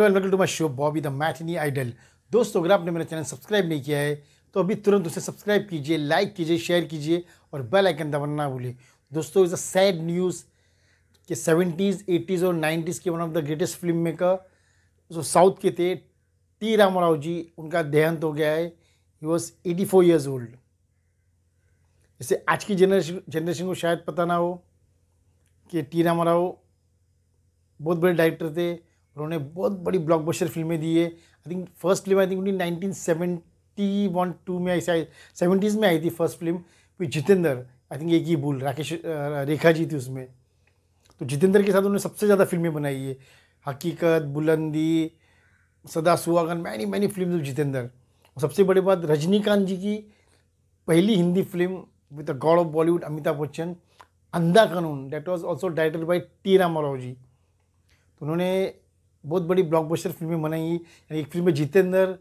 Hello and welcome to my show Bobby the मैथनी idol दोस्तों अगर आपने मेरा चैनल सब्सक्राइब नहीं किया है तो अभी तुरंत उसे सब्सक्राइब कीजिए लाइक कीजिए शेयर कीजिए और बेल आइकन दबाना ना भूलिए दोस्तों इज़ अ सैड न्यूज़ कि सेवेंटीज़ एटीज़ और नाइन्टीज़ के one of the greatest film maker जो साउथ के थे टी राम राव जी उनका देहांत हो गया है he was eighty four years old जैसे आज की जनरेशन जनरेशन को शायद पता ना हो कि टी राम राव बहुत बड़े डायरेक्टर थे उन्होंने बहुत बड़ी ब्लॉकबस्टर फिल्में दी है I think first film I think उनकी नाइनटीन सेवेंटी वन टू में ऐसे सेवेंटीज़ में आई थी फर्स्ट फिल्म फिर जितेंद्र आई थिंक एक ही भूल राकेश रेखा जी थी उसमें तो जितेंद्र के साथ उन्होंने सबसे ज़्यादा फिल्में बनाई है हकीकत बुलंदी सदा सुहागन मैनी मैनी फिल्म जितेंद्र और सबसे बड़ी बात रजनीकांत जी की पहली Hindi film with the God of Bollywood Amitabh Bachchan Andha Kanoon that was also directed by T Rama Rao ji तो उन्होंने बहुत बड़ी ब्लॉकबस्टर फिल्में बनाई एक फिल्म में जितेंद्र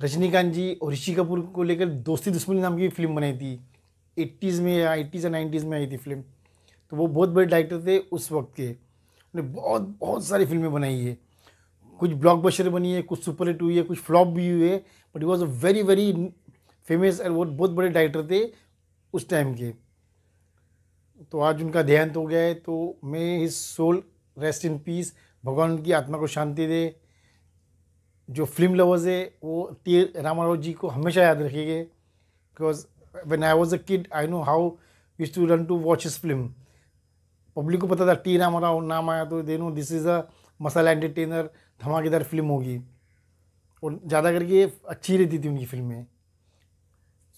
रजनीकांत जी और ऋषि कपूर को लेकर दोस्ती दुश्मनी नाम की फिल्म बनाई थी एट्टीज़ में या एट्टीज़ या नाइन्टीज़ में आई थी फिल्म तो वो बहुत बड़े डायरेक्टर थे उस वक्त के उन्हें बहुत बहुत सारी फिल्में बनाई है कुछ ब्लॉकबस्टर बनी है कुछ सुपर हिट हुई है कुछ फ्लॉप भी हुए है but was a very very famous और वो बहुत बड़े डायरेक्टर थे उस टाइम के तो आज उनका देहांत हो गया है तो may his soul rest in peace भगवान उनकी आत्मा को शांति दे जो फिल्म लवर्स है वो टी रामा राव जी को हमेशा याद रखेंगे because when I was a kid I know how wish to run to watch इस फिल्म पब्लिक को पता था टी रामा राव नाम आया तो they know this is a masala entertainer धमाकेदार फिल्म होगी और ज़्यादा करके अच्छी रहती थी उनकी फिल्में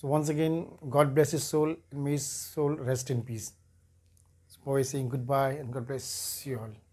so once again God bless his soul may may soul rest in peace peace. So, goodbye and God bless you all